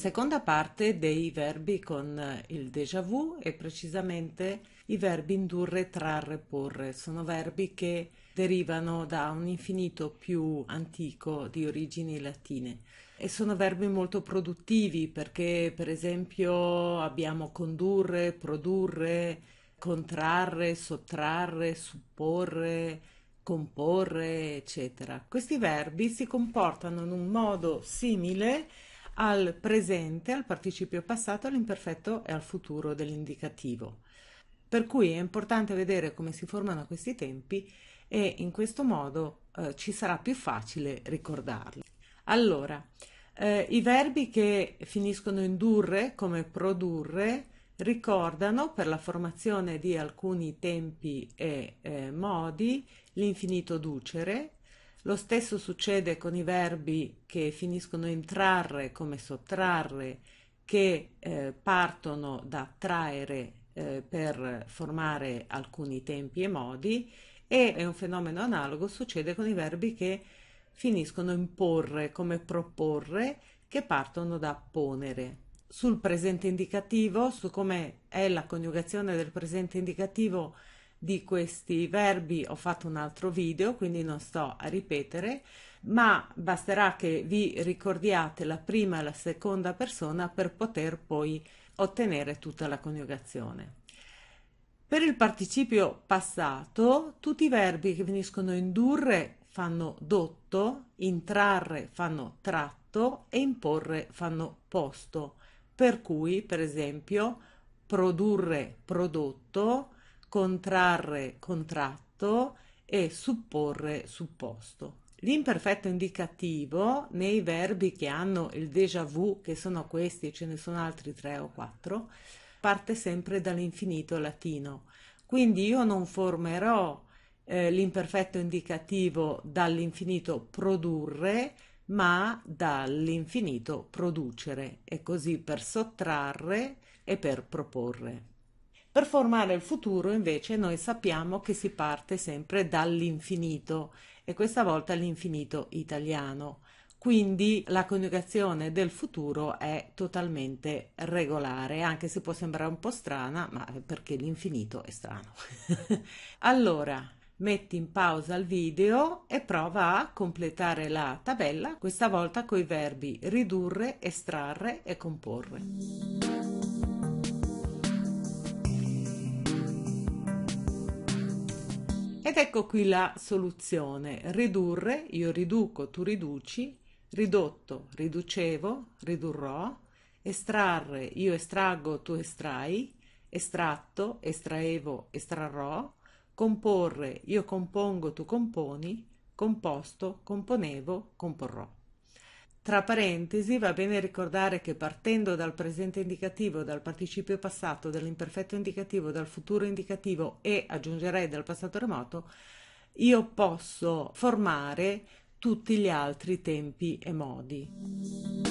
Seconda parte dei verbi con eh, il déjà vu e precisamente i verbi indurre, trarre, porre. Sono verbi che derivano da un infinito più antico di origini latine e sono verbi molto produttivi perché per esempio abbiamo condurre, produrre, contrarre, sottrarre, supporre, comporre, eccetera. Questi verbi si comportano in un modo simile al presente, al participio passato, all'imperfetto e al futuro dell'indicativo. Per cui è importante vedere come si formano questi tempi e in questo modo eh, ci sarà più facile ricordarli. Allora, eh, i verbi che finiscono in durre, come produrre, ricordano per la formazione di alcuni tempi e eh, modi l'infinito ducere, lo stesso succede con i verbi che finiscono in trarre come sottrarre, che eh, partono da traere eh, per formare alcuni tempi e modi e un fenomeno analogo succede con i verbi che finiscono in porre come proporre che partono da ponere. Sul presente indicativo, su come è la coniugazione del presente indicativo di questi verbi ho fatto un altro video, quindi non sto a ripetere, ma basterà che vi ricordiate la prima e la seconda persona per poter poi ottenere tutta la coniugazione. Per il participio passato, tutti i verbi che finiscono in durre fanno dotto, intrarre fanno tratto e imporre fanno posto. Per cui, per esempio, produrre prodotto, contrarre contratto e supporre supposto. L'imperfetto indicativo nei verbi che hanno il déjà vu, che sono questi e ce ne sono altri tre o quattro, parte sempre dall'infinito latino. Quindi io non formerò eh, l'imperfetto indicativo dall'infinito produrre, ma dall'infinito producere, e così per sottrarre e per proporre. Per formare il futuro invece noi sappiamo che si parte sempre dall'infinito e questa volta l'infinito italiano. Quindi la coniugazione del futuro è totalmente regolare, anche se può sembrare un po' strana, ma perché l'infinito è strano. allora, metti in pausa il video e prova a completare la tabella, questa volta coi verbi ridurre, estrarre e comporre. Ed ecco qui la soluzione. Ridurre, io riduco, tu riduci, ridotto, riducevo, ridurrò, estrarre, io estraggo, tu estrai, estratto, estraevo, estrarrò, comporre, io compongo, tu componi, composto, componevo, comporrò. Tra parentesi va bene ricordare che partendo dal presente indicativo, dal participio passato, dall'imperfetto indicativo, dal futuro indicativo e aggiungerei dal passato remoto, io posso formare tutti gli altri tempi e modi.